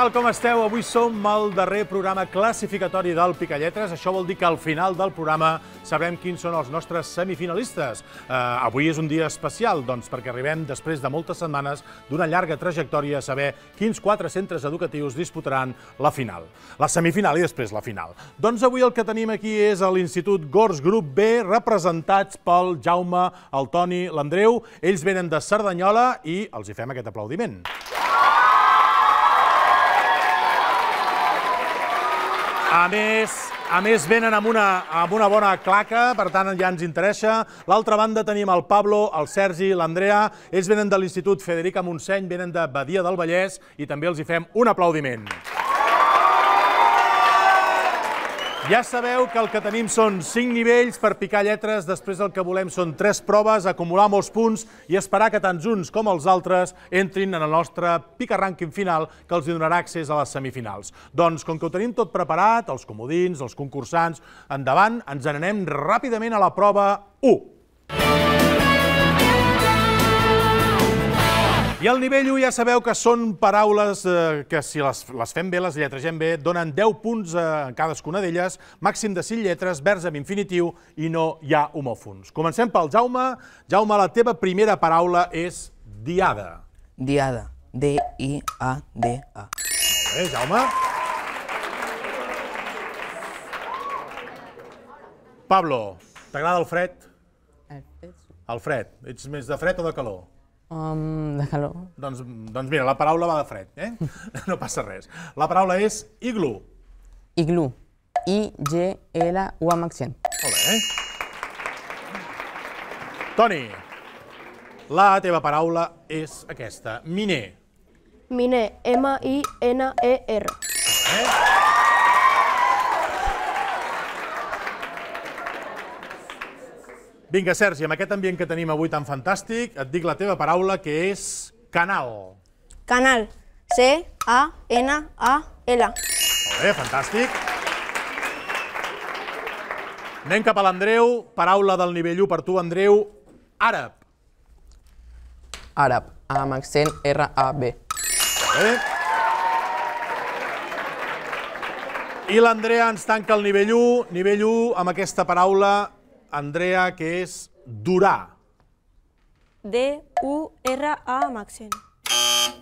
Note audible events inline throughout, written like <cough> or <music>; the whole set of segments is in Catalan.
tal, com esteu? Avui som al darrer programa classificatori del Picalletres. Això vol dir que al final del programa sabrem quins són els nostres semifinalistes. Eh, avui és un dia especial, doncs, perquè arribem després de moltes setmanes d'una llarga trajectòria a saber quins quatre centres educatius disputaran la final. La semifinal i després la final. Doncs avui el que tenim aquí és l'Institut Gors Grup B, representats pel Jaume, el Toni, l'Andreu. Ells venen de Cerdanyola i els hi fem aquest aplaudiment. Aplausos A més, a més venen amb una, amb una bona claca, per tant ja ens interessa. L'altra banda tenim el Pablo, el Sergi, l'Andrea. Ells venen de l'Institut Federica Montseny, venen de Badia del Vallès i també els hi fem un aplaudiment. Aplaudiment. Ja sabeu que el que tenim són 5 nivells per picar lletres, després el que volem són 3 proves, acumular molts punts i esperar que tant uns com els altres entrin en el nostre pica-rànquing final que els donarà accés a les semifinals. Doncs, com que ho tenim tot preparat, els comodins, els concursants, endavant, ens n'anem ràpidament a la prova 1. I el nivell 1 ja sabeu que són paraules eh, que si les, les fem bé, les lletregem bé, donen 10 punts a eh, cadascuna d'elles, màxim de 5 lletres, vers amb infinitiu i no hi ha homòfons. Comencem pel Jaume. Jaume, la teva primera paraula és diada. Diada. D-I-A-D-A. Molt bé, Jaume. Pablo, t'agrada el fred? El fred. El fred. Ets més de fred o de calor? Um, de calor. Doncs, doncs mira, la paraula va de fred, eh? <laughs> no passa res. La paraula és iglu. Iglu. I-G-L-U amb accent. Molt bé. Toni, la teva paraula és aquesta. Miner. Miner. M-I-N-E-R. Molt bé. Vinga, Sergi, amb aquest ambient que tenim avui tan fantàstic, et dic la teva paraula, que és canal. Canal. C-A-N-A-L. Molt bé, fantàstic. Anem cap a l'Andreu. Paraula del nivell 1 per tu, Andreu. Àrab. Àrab, amb accent R-A-B. Bé. I l'Andrea ens tanca el nivell 1. Nivell 1 amb aquesta paraula Andrea, que es Durá. D-U-R-A amb accent.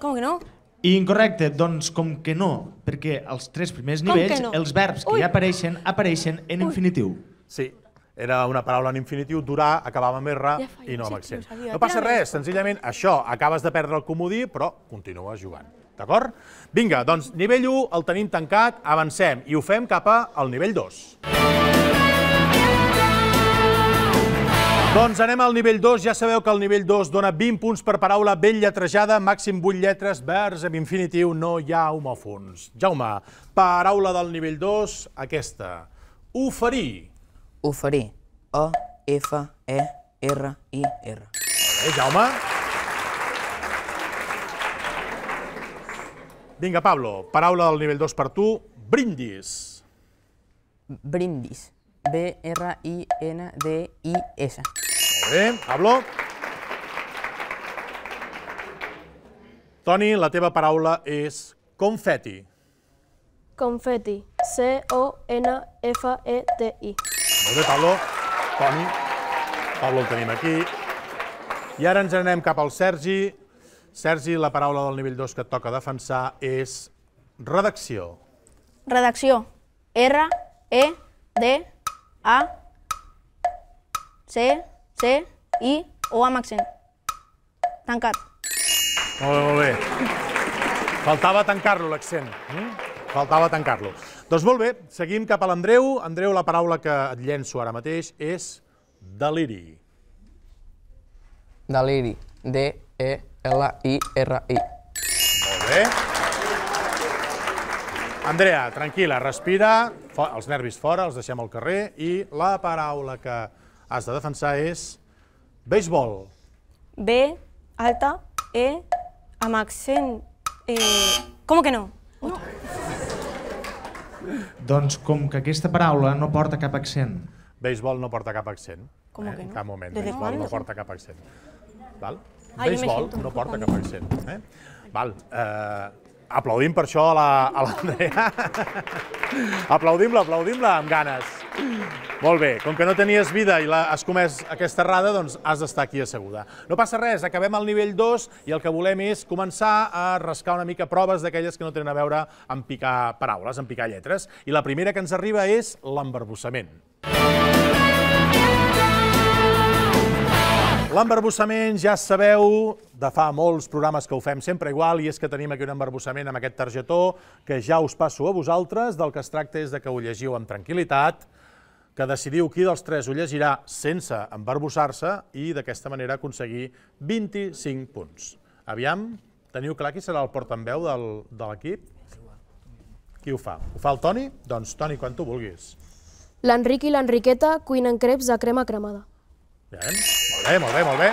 Com que no? incorrecte, doncs com que no, perquè els tres primers nivells, no? els verbs que Ui. hi apareixen, apareixen en Ui. infinitiu. Sí, era una paraula en infinitiu, durar, acabava amb R Ja i no sí, amb accent. no No passa res, senzillament això, acabes de perdre el comodí, però continua jugant. D'acord? Vinga, doncs nivell 1 el tenim tancat, avancem i ho fem cap al nivell 2. Doncs anem al nivell 2. Ja sabeu que el nivell 2 dona 20 punts per paraula ben lletrejada, màxim 8 lletres, vers en infinitiu, no hi ha homòfons. Jaume, paraula del nivell 2, aquesta. Oferir. Oferir. O-F-E-R-I-R. Bé, eh, Jaume? Vinga, Pablo, paraula del nivell 2 per tu, brindis. Brindis. B-R-I-N-D-I-S bé, Pablo. Toni, la teva paraula és confeti. Confeti. C-O-N-F-E-T-I. Molt bé, Pablo. Toni. Pablo el tenim aquí. I ara ens anem cap al Sergi. Sergi, la paraula del nivell 2 que et toca defensar és redacció. Redacció. R-E-D-A-C-C. C, I o amb accent. Tancat. Molt bé, molt bé. Faltava tancar-lo, l'accent. Eh? Faltava tancar-lo. Doncs molt bé, seguim cap a l'Andreu. Andreu, la paraula que et llenço ara mateix és deliri. Deliri. D-E-L-I-R-I. Molt bé. Andrea, tranquil·la, respira, els nervis fora, els deixem al carrer, i la paraula que has de defensar és béisbol. B, alta, E, amb accent... Eh... Com que no? no? Doncs com que aquesta paraula no porta cap accent. Béisbol no porta cap accent. Com eh? que no? En cap moment. béisbol no porta cap accent. Val? Ah, béisbol no porta cap accent. Eh? Val. Eh, aplaudim per això a l'Andrea. La, a <laughs> aplaudim-la, aplaudim-la amb ganes. Molt bé, com que no tenies vida i la, has comès aquesta errada, doncs has d'estar aquí asseguda. No passa res, acabem al nivell 2 i el que volem és començar a rascar una mica proves d'aquelles que no tenen a veure amb picar paraules, amb picar lletres. I la primera que ens arriba és l'embarbussament. L'embarbussament ja sabeu de fa molts programes que ho fem sempre igual i és que tenim aquí un embarbussament amb aquest targetó que ja us passo a vosaltres, del que es tracta és de que ho llegiu amb tranquil·litat, que decidiu qui dels tres ho llegirà sense embarbussar-se i d'aquesta manera aconseguir 25 punts. Aviam, teniu clar qui serà el portaveu del, de l'equip? Qui ho fa? Ho fa el Toni? Doncs, Toni, quan tu vulguis. L'Enric i l'Enriqueta cuinen creps de crema cremada. Bé, Molt bé, molt bé, molt bé.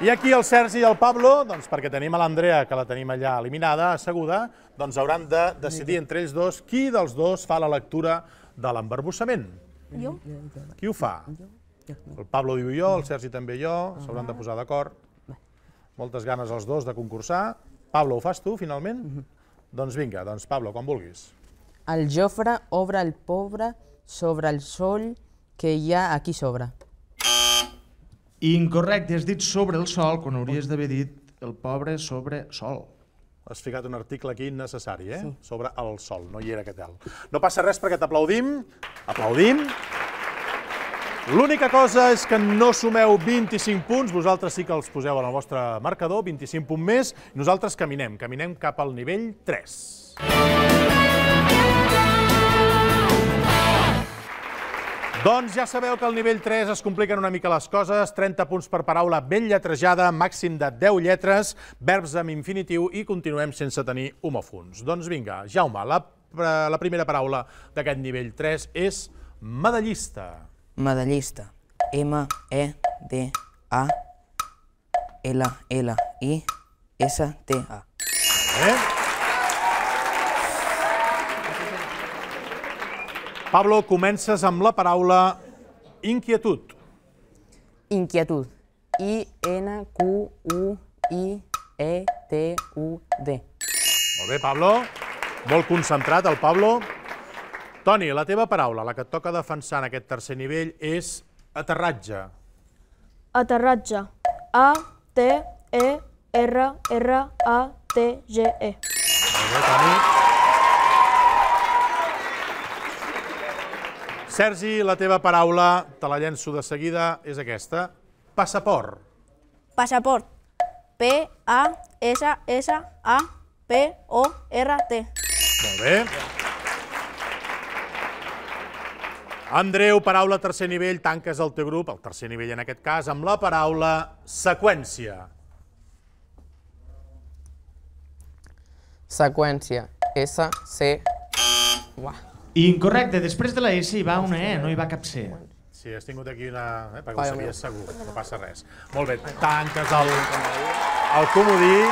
I aquí el Sergi i el Pablo, doncs, perquè tenim a l'Andrea, que la tenim allà eliminada, asseguda, doncs hauran de decidir entre ells dos qui dels dos fa la lectura de l'embarbussament. Jo. Qui ho fa? El Pablo diu jo, el Sergi també jo, s'hauran de ah. posar d'acord. Moltes ganes els dos de concursar. Pablo, ho fas tu, finalment? Mhm. Doncs vinga, doncs Pablo, quan vulguis. El Jofre obre el pobre sobre el sol que hi ha aquí sobre. I incorrecte, has dit sobre el sol, quan hauries d'haver dit el pobre sobre sol. Has ficat un article aquí necessari, eh? Sí. Sobre el sol, no hi era aquest tal. No passa res perquè t'aplaudim, aplaudim. L'única cosa és que no sumeu 25 punts, vosaltres sí que els poseu en el vostre marcador, 25 punts més, nosaltres caminem, caminem cap al nivell 3. Doncs ja sabeu que al nivell 3 es compliquen una mica les coses, 30 punts per paraula ben lletrejada, màxim de 10 lletres, verbs amb infinitiu i continuem sense tenir homòfons. Doncs vinga, Jaume, la, la primera paraula d'aquest nivell 3 és medallista. Medallista. M-E-D-A-L-L-I-S-T-A. Eh? Pablo, comences amb la paraula inquietud. Inquietud. I-N-Q-U-I-E-T-U-D. Molt bé, Pablo. Molt concentrat, el Pablo. Toni, la teva paraula, la que et toca defensar en aquest tercer nivell, és aterratge. Aterratge. A-T-E-R-R-A-T-G-E. E. Molt bé, Toni. Sergi, la teva paraula, te la llenço de seguida, és aquesta. Passaport. Passaport. P-A-S-S-A-P-O-R-T. Molt bé. Andreu, paraula tercer nivell, tanques el teu grup, el tercer nivell en aquest cas, amb la paraula seqüència. Seqüència. S-C... Uah. Incorrecte, després de la S hi va una E, no hi va cap C. Sí, has tingut aquí una... Eh, perquè ho sabies segur, no passa res. Molt bé, tanques el, el comodí,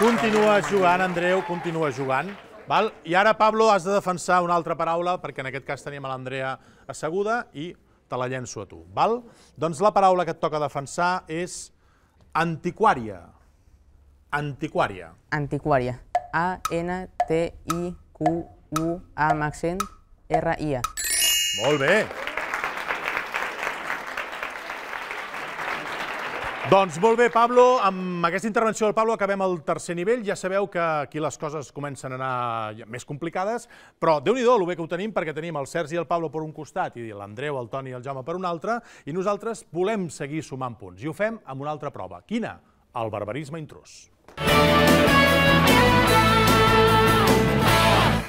continua jugant, Andreu, continua jugant. Val? I ara, Pablo, has de defensar una altra paraula, perquè en aquest cas teníem a l'Andrea asseguda i te la llenço a tu. Val? Doncs la paraula que et toca defensar és antiquària. Antiquària. Antiquària. A-N-T-I-Q-U-A. U, A amb accent, R, I, A. Molt bé. Doncs molt bé, Pablo. Amb aquesta intervenció del Pablo acabem el tercer nivell. Ja sabeu que aquí les coses comencen a anar més complicades, però déu nhi el bé que ho tenim, perquè tenim el Sergi i el Pablo per un costat i l'Andreu, el Toni i el Jaume per un altre, i nosaltres volem seguir sumant punts. I ho fem amb una altra prova. Quina? El barbarisme intrus. Música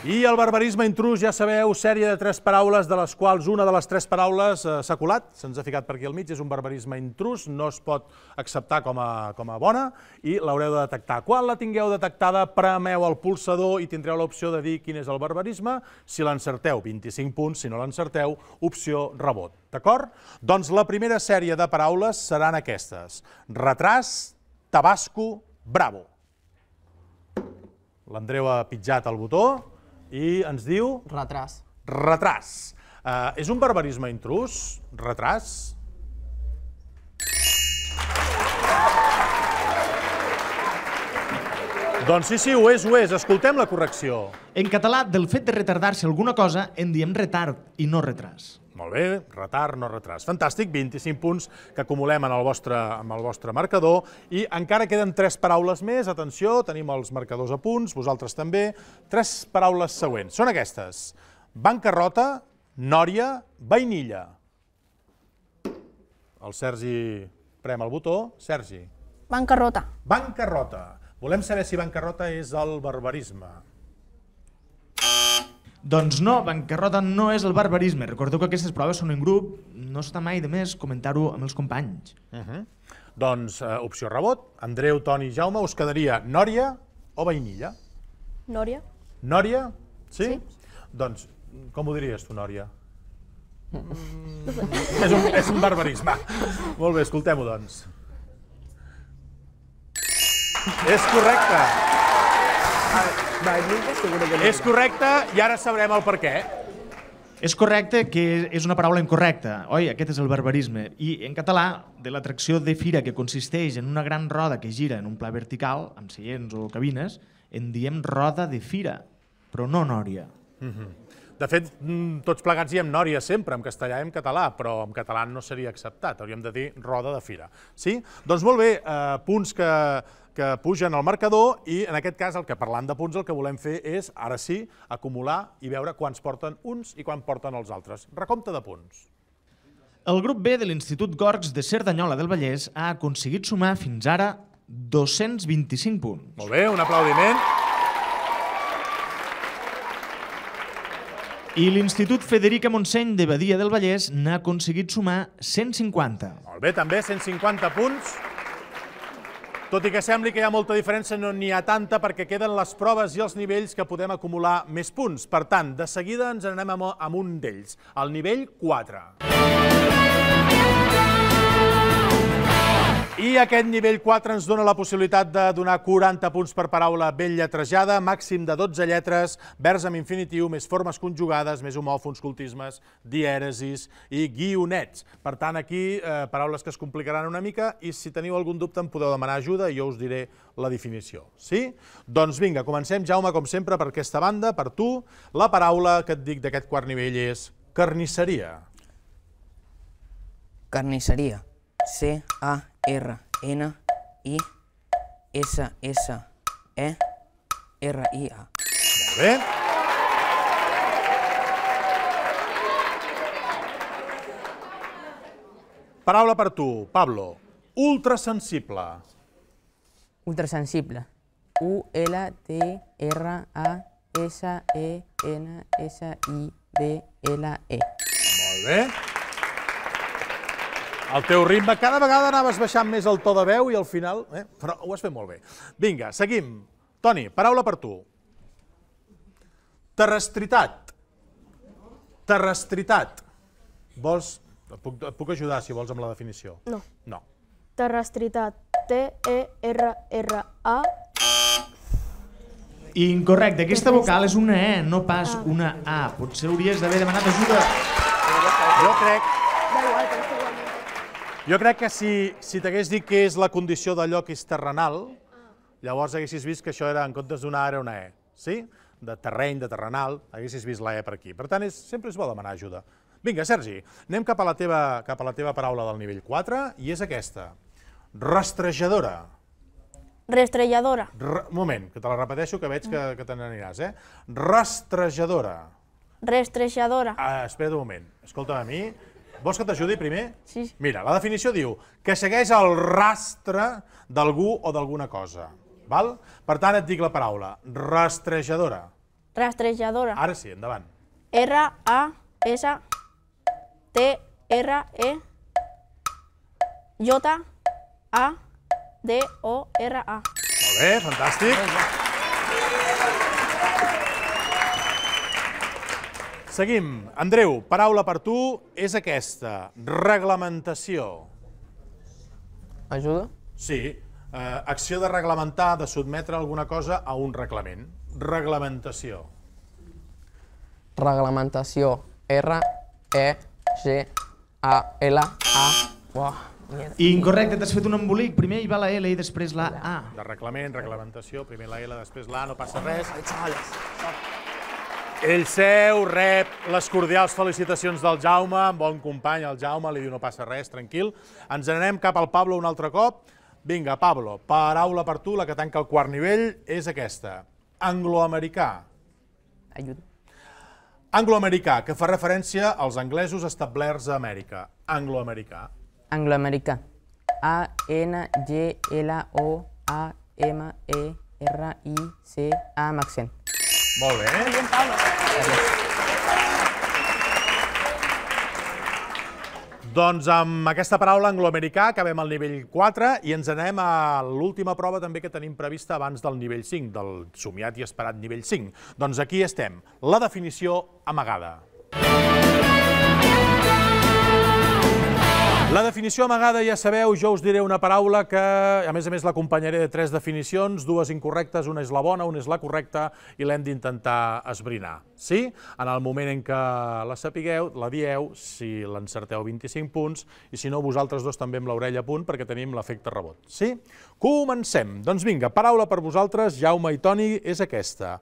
i el barbarisme intrus, ja sabeu, sèrie de tres paraules, de les quals una de les tres paraules eh, s'ha colat, se'ns ha ficat per aquí al mig, és un barbarisme intrus, no es pot acceptar com a, com a bona i l'haureu de detectar. Quan la tingueu detectada, premeu el pulsador i tindreu l'opció de dir quin és el barbarisme. Si l'encerteu, 25 punts, si no l'encerteu, opció rebot. D'acord? Doncs la primera sèrie de paraules seran aquestes. Retràs, tabasco, bravo. L'Andreu ha pitjat el botó i ens diu... Retràs. Retràs. Uh, és un barbarisme intrús, retràs? Doncs sí, sí, ho és, ho és. Escoltem la correcció. En català, del fet de retardar-se alguna cosa, en diem retard i no retras. Molt bé, retard, no retras. Fantàstic, 25 punts que acumulem en el vostre, en el vostre marcador. I encara queden tres paraules més. Atenció, tenim els marcadors a punts, vosaltres també. Tres paraules següents. Són aquestes. Bancarrota, nòria, vainilla. El Sergi prem el botó. Sergi. Bancarrota. Bancarrota. Volem saber si bancarrota és el barbarisme. Doncs no, bancarrota no és el barbarisme. Recordeu que aquestes proves són en grup, no està mai de més comentar-ho amb els companys. Uh mhm. -huh. Doncs eh, opció rebot, Andreu, Toni i Jaume, us quedaria Nòria o Vainilla? Nòria. Nòria? Sí? sí. Doncs com ho diries tu, Nòria? Mm. <laughs> és, un, és un barbarisme. Molt bé, escoltem-ho, doncs. És correcte. És correcte i ara sabrem el per què. És correcte que és una paraula incorrecta, oi? Aquest és el barbarisme. I en català, de l'atracció de fira que consisteix en una gran roda que gira en un pla vertical, amb seients o cabines, en diem roda de fira, però no nòria. Mm -hmm. De fet, mm, tots plegats hi hem nòria sempre, en castellà i en català, però en català no seria acceptat, hauríem de dir roda de fira. Sí? Doncs molt bé, eh, punts que, que pugen al marcador i en aquest cas el que parlant de punts el que volem fer és, ara sí, acumular i veure quants porten uns i quan porten els altres. Recompte de punts. El grup B de l'Institut Gorgs de Cerdanyola del Vallès ha aconseguit sumar fins ara 225 punts. Molt bé, un aplaudiment. I l'Institut Federica Montseny de Badia del Vallès n'ha aconseguit sumar 150. Molt bé, també 150 punts. Tot i que sembli que hi ha molta diferència, no n'hi ha tanta perquè queden les proves i els nivells que podem acumular més punts. Per tant, de seguida ens n'anem amb un d'ells, el nivell 4. I aquest nivell 4 ens dona la possibilitat de donar 40 punts per paraula ben lletrejada, màxim de 12 lletres, vers amb infinitiu, més formes conjugades, més homòfons, cultismes, dièresis i guionets. Per tant, aquí, eh, paraules que es complicaran una mica i si teniu algun dubte em podeu demanar ajuda i jo us diré la definició. Sí? Doncs vinga, comencem, Jaume, com sempre, per aquesta banda, per tu. La paraula que et dic d'aquest quart nivell és carnisseria. Carnisseria. C-A-R-N-I-S-S-E-R-I-A. R, N, I, S, S, E, R, I, A. Molt bé. Paraula per tu, Pablo. Ultrasensible. Ultrasensible. U-L-T-R-A-S-E-N-S-I-B-L-E. E. Molt bé. El teu ritme. Cada vegada anaves baixant més el to de veu i al final... Eh? Però ho has fet molt bé. Vinga, seguim. Toni, paraula per tu. Terrestritat. Terrestritat. Vols... Et puc, et puc ajudar, si vols, amb la definició. No. No. Terrestritat. T-E-R-R-A Incorrecte. Aquesta vocal és una E, no pas ah. una A. Potser hauries d'haver demanat ajuda. Jo crec... Jo crec que si, si t'hagués dit que és la condició d'allò que és terrenal, llavors haguessis vist que això era, en comptes d'una A, era una E, sí? De terreny, de terrenal, haguessis vist la E per aquí. Per tant, és, sempre és bo demanar ajuda. Vinga, Sergi, anem cap a, la teva, cap a la teva paraula del nivell 4, i és aquesta. Rastrejadora. Rastrejadora. R moment, que te la repeteixo, que veig que, que te n'aniràs, eh? Rastrejadora. Rastrejadora. Ah, espera un moment. Escolta'm a mi, Vols que t'ajudi primer? Sí. Mira, la definició diu que segueix el rastre d'algú o d'alguna cosa. Val? Per tant, et dic la paraula. Rastrejadora. Rastrejadora. Ara sí, endavant. R-A-S-T-R-E J-A-D-O-R-A. Molt bé, fantàstic. Molt bé. Seguim. Andreu, paraula per tu és aquesta. Reglamentació. Ajuda? Sí. Eh, acció de reglamentar, de sotmetre alguna cosa a un reglament. Reglamentació. Reglamentació. R, E, G, A, L, A. Incorrecte, t'has fet un embolic. Primer hi va la L i després la A. De reglament, reglamentació, primer la L, després la A, no passa res. Xoles. Ell seu, rep les cordials felicitacions del Jaume, bon company el Jaume, li diu no passa res, tranquil. Ens n'anem cap al Pablo un altre cop. Vinga, Pablo, paraula per tu, la que tanca el quart nivell és aquesta. Angloamericà. Ajuda. Angloamericà, que fa referència als anglesos establerts a Amèrica. Angloamericà. Angloamericà. A-N-G-L-O-A-M-E-R-I-C-A amb accent. Molt bé. Doncs amb aquesta paraula angloamericà acabem al nivell 4 i ens anem a l'última prova també que tenim prevista abans del nivell 5, del somiat i esperat nivell 5. Doncs aquí estem, la definició amagada. Música La definició amagada, ja sabeu, jo us diré una paraula que, a més a més, l'acompanyaré de tres definicions, dues incorrectes, una és la bona, una és la correcta, i l'hem d'intentar esbrinar. Sí? En el moment en què la sapigueu, la dieu, si l'encerteu 25 punts, i si no, vosaltres dos també amb l'orella a punt, perquè tenim l'efecte rebot. Sí? Comencem. Doncs vinga, paraula per vosaltres, Jaume i Toni, és aquesta.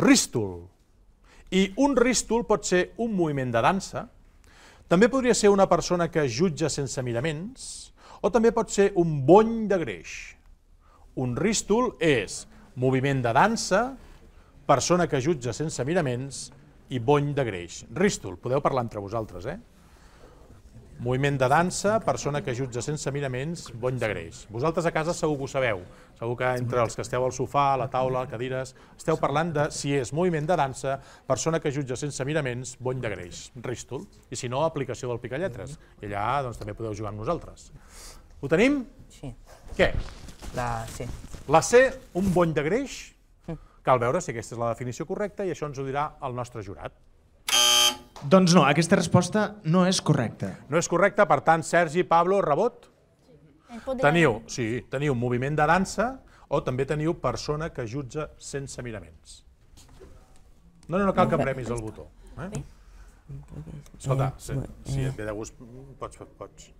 Rístol. I un rístol pot ser un moviment de dansa, també podria ser una persona que jutja sense miraments, o també pot ser un bony de greix. Un rístol és moviment de dansa, persona que jutja sense miraments i bony de greix. Rístol, podeu parlar entre vosaltres, eh? Moviment de dansa, persona que jutja sense miraments, bony de greix. Vosaltres a casa segur que ho sabeu. Segur que entre els que esteu al sofà, a la taula, a cadires, esteu parlant de si és moviment de dansa, persona que jutja sense miraments, bony de greix, ristol, I si no, aplicació del picalletres. I allà doncs, també podeu jugar amb nosaltres. Ho tenim? Sí. Què? La C. La C, un bony de greix. Cal veure si aquesta és la definició correcta i això ens ho dirà el nostre jurat. Doncs no, aquesta resposta no és correcta. No és correcta, per tant, Sergi, Pablo, rebot? Teniu, sí, teniu moviment de dansa o també teniu persona que jutja sense miraments. No, no, no cal que premis el botó. Eh? Escolta, si, eh, si eh. et ve de gust, mm, pots, pots.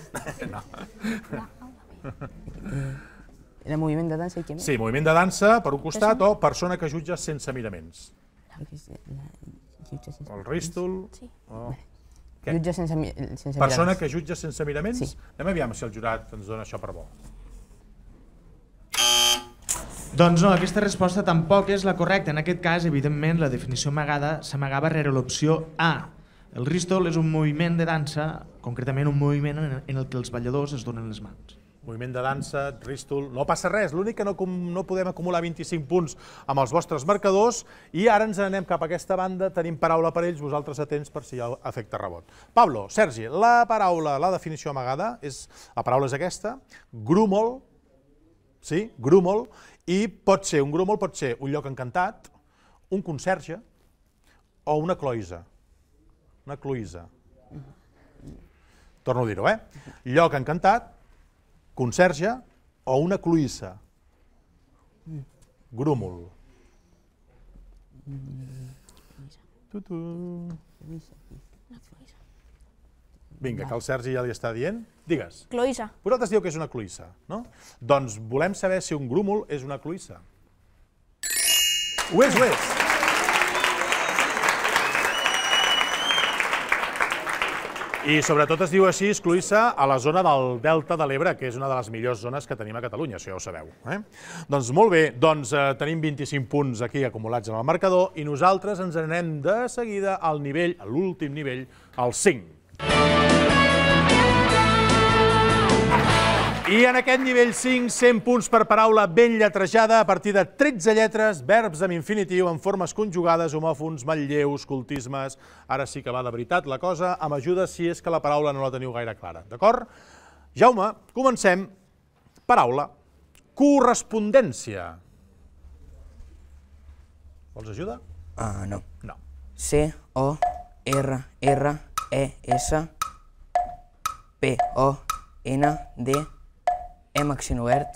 <laughs> No. Eh, era moviment de dansa i què més? Sí, moviment de dansa per un costat o persona que jutja sense miraments jutge sense El Ristol? Sí. Oh. Vale. Jutge sense, mi- Persona que jutja sense miraments? Sí. Anem aviam si el jurat ens dona això per bo. Doncs no, aquesta resposta tampoc és la correcta. En aquest cas, evidentment, la definició amagada s'amagava rere l'opció A. El ristol és un moviment de dansa, concretament un moviment en el que els balladors es donen les mans moviment de dansa, Ristol, no passa res. L'únic que no, no podem acumular 25 punts amb els vostres marcadors i ara ens anem cap a aquesta banda, tenim paraula per ells, vosaltres atents per si hi ha efecte rebot. Pablo, Sergi, la paraula, la definició amagada, és, la paraula és aquesta, grúmol, sí, grúmol, i pot ser, un grúmol pot ser un lloc encantat, un conserge o una cloïsa. Una cloïsa. Mm-hmm. Torno a dir-ho, eh? Lloc encantat, Conserge o una cloïssa? Grúmol. Tutu. Vinga, que el Sergi ja li està dient. Digues. Cloïssa. Vosaltres dieu que és una cloïssa, no? Doncs volem saber si un grúmol és una cloïssa. Ho és, ho és. I sobretot es diu així, excluir-se a la zona del Delta de l'Ebre, que és una de les millors zones que tenim a Catalunya, això ja ho sabeu. Eh? Doncs molt bé, doncs eh, tenim 25 punts aquí acumulats en el marcador i nosaltres ens anem de seguida al nivell, a l'últim nivell, al 5. I en aquest nivell 5, 100 punts per paraula ben lletrejada a partir de 13 lletres, verbs amb infinitiu en formes conjugades, homòfons, matlleus, cultismes... Ara sí que va de veritat la cosa, amb ajuda si és que la paraula no la teniu gaire clara, d'acord? Jaume, comencem. Paraula. Correspondència. Vols ajuda? Uh, no. No. C-O-R-R-E-S P-O-N-D-E M accent obert,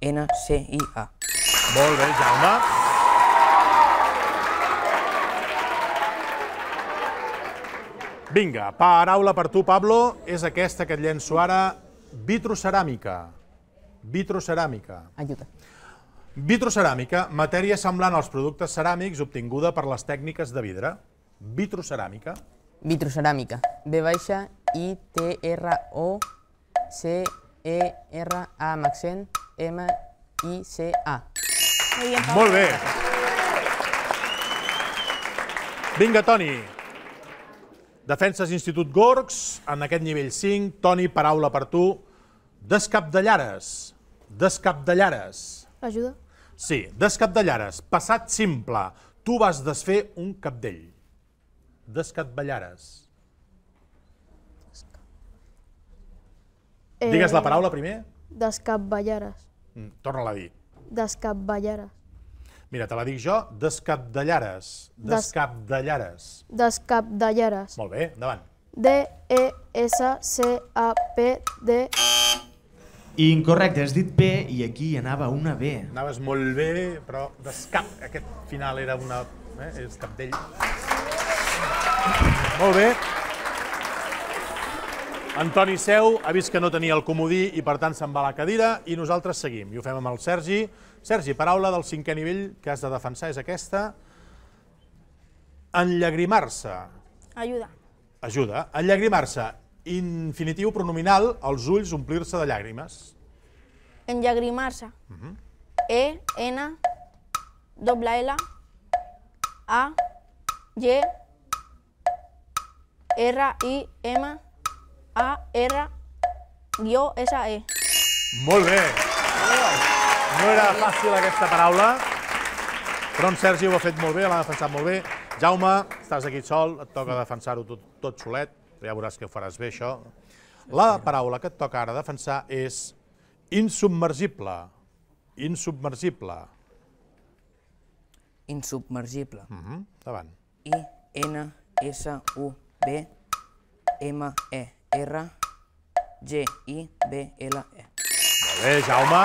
N, C, I, A. Molt bé, Jaume. Vinga, paraula per tu, Pablo. És aquesta que et llenço ara. Vitroceràmica. Vitroceràmica. Ajuda. Vitroceràmica, matèria semblant als productes ceràmics obtinguda per les tècniques de vidre. Vitroceràmica. Vitroceràmica. V baixa I T R O C E, R, A amb accent, M, I, C, A. Molt bé. Vinga, Toni. Defenses Institut Gorgs, en aquest nivell 5. Toni, paraula per tu. Descapdallares. Descapdallares. Ajuda. Sí, descapdallares. Passat simple. Tu vas desfer un capdell. Descapdallares. Eh, Digues la eh, paraula primer. Descapballares. Mm, Torna-la a dir. Descapballares. Mira, te la dic jo, descapdallares. Descapdallares. Descapdallares. Molt bé, endavant. D-E-S-C-A-P-D... Incorrecte, has dit P i aquí anava una B. Anaves molt bé, però descap, aquest final era una... Eh, és d'ell. Molt bé. Antoni Seu ha vist que no tenia el comodí i, per tant, se'n va a la cadira i nosaltres seguim. I ho fem amb el Sergi. Sergi, paraula del cinquè nivell que has de defensar és aquesta. Enllagrimar-se. Ajuda. Ajuda. Enllagrimar-se. Infinitiu pronominal, els ulls omplir-se de llàgrimes. Enllagrimar-se. Uh mhm. -huh. E, N, doble L, A, Y, R, I, M, a-R-S-E. Molt bé. No era fàcil aquesta paraula, però en Sergi ho ha fet molt bé, l'ha defensat molt bé. Jaume, estàs aquí sol, et toca defensar-ho tot, tot solet, ja veuràs que ho faràs bé, això. La paraula que et toca ara defensar és insubmergible. Insubmergible. Insubmergible. Mm Davant. I-N-S-U-B-M-E. R G I B L E. Molt bé, Jaume.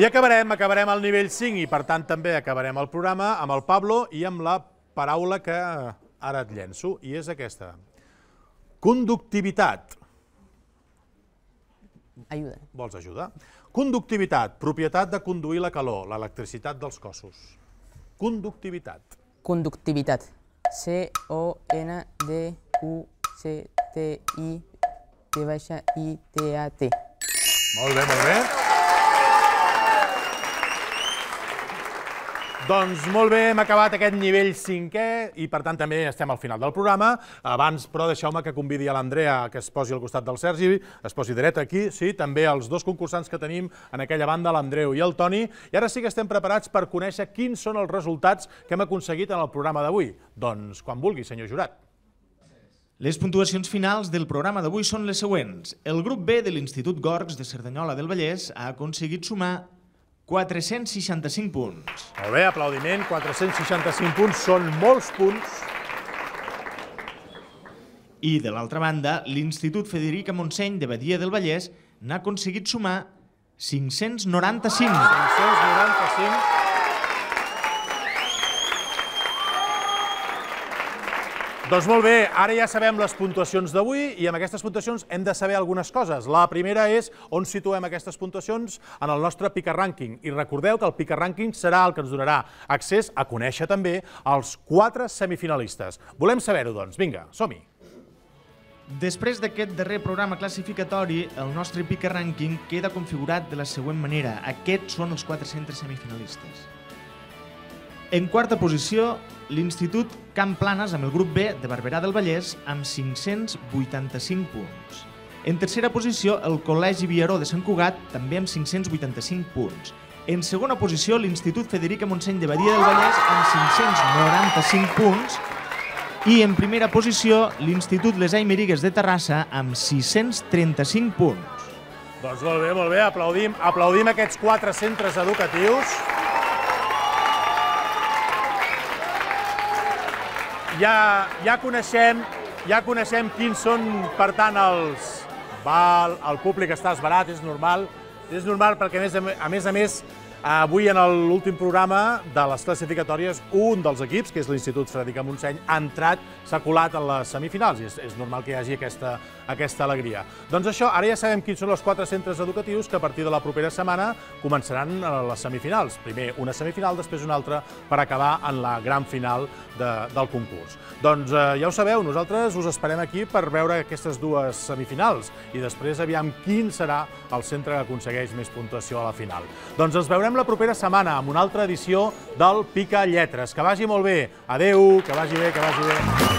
I acabarem, acabarem al nivell 5 i per tant també acabarem el programa amb el Pablo i amb la paraula que ara et llenço i és aquesta. Conductivitat. Ajuda. Vols ajudar? Conductivitat, propietat de conduir la calor, l'electricitat dels cossos. Conductivitat. Conductivitat. C-O-N-D-U-C-T-I-T-I-T-A-T. Molt bé, molt bé. Doncs molt bé, hem acabat aquest nivell cinquè i per tant també estem al final del programa. Abans, però, deixeu-me que convidi a l'Andrea que es posi al costat del Sergi, es posi dret aquí, sí, també els dos concursants que tenim en aquella banda, l'Andreu i el Toni. I ara sí que estem preparats per conèixer quins són els resultats que hem aconseguit en el programa d'avui. Doncs quan vulgui, senyor Jurat. Les puntuacions finals del programa d'avui són les següents. El grup B de l'Institut Gorgs de Cerdanyola del Vallès ha aconseguit sumar 465 punts. Molt bé, aplaudiment. 465 punts són molts punts. I, de l'altra banda, l'Institut Federica Montseny de Badia del Vallès n'ha aconseguit sumar 595. 595. Doncs molt bé, ara ja sabem les puntuacions d'avui i amb aquestes puntuacions hem de saber algunes coses. La primera és on situem aquestes puntuacions en el nostre Pica Ranking. I recordeu que el Pica Ranking serà el que ens donarà accés a conèixer també els quatre semifinalistes. Volem saber-ho, doncs. Vinga, som-hi. Després d'aquest darrer programa classificatori, el nostre Pica Ranking queda configurat de la següent manera. Aquests són els quatre centres semifinalistes. En quarta posició, l'Institut Camp Planes amb el grup B de Barberà del Vallès amb 585 punts. En tercera posició, el Col·legi Viaró de Sant Cugat, també amb 585 punts. En segona posició, l'Institut Federica Montseny de Badia del Vallès amb 595 punts. I en primera posició, l'Institut Les Aimerigues de Terrassa amb 635 punts. Doncs molt bé, molt bé, aplaudim, aplaudim aquests quatre centres educatius. ja, ja, coneixem, ja coneixem quins són, per tant, els... Val, el públic està esbarat, és normal. És normal perquè, a més a, a més, a més avui en l'últim programa de les classificatòries, un dels equips, que és l'Institut Frederica Montseny, ha entrat, s'ha colat en les semifinals. I és, és normal que hi hagi aquesta aquesta alegria. Doncs això, ara ja sabem quins són els quatre centres educatius que a partir de la propera setmana començaran eh, les semifinals. Primer una semifinal, després una altra, per acabar en la gran final de, del concurs. Doncs eh, ja ho sabeu, nosaltres us esperem aquí per veure aquestes dues semifinals i després aviam quin serà el centre que aconsegueix més puntuació a la final. Doncs ens veurem la propera setmana amb una altra edició del Pica Lletres. Que vagi molt bé. Adeu, que vagi bé, que vagi bé.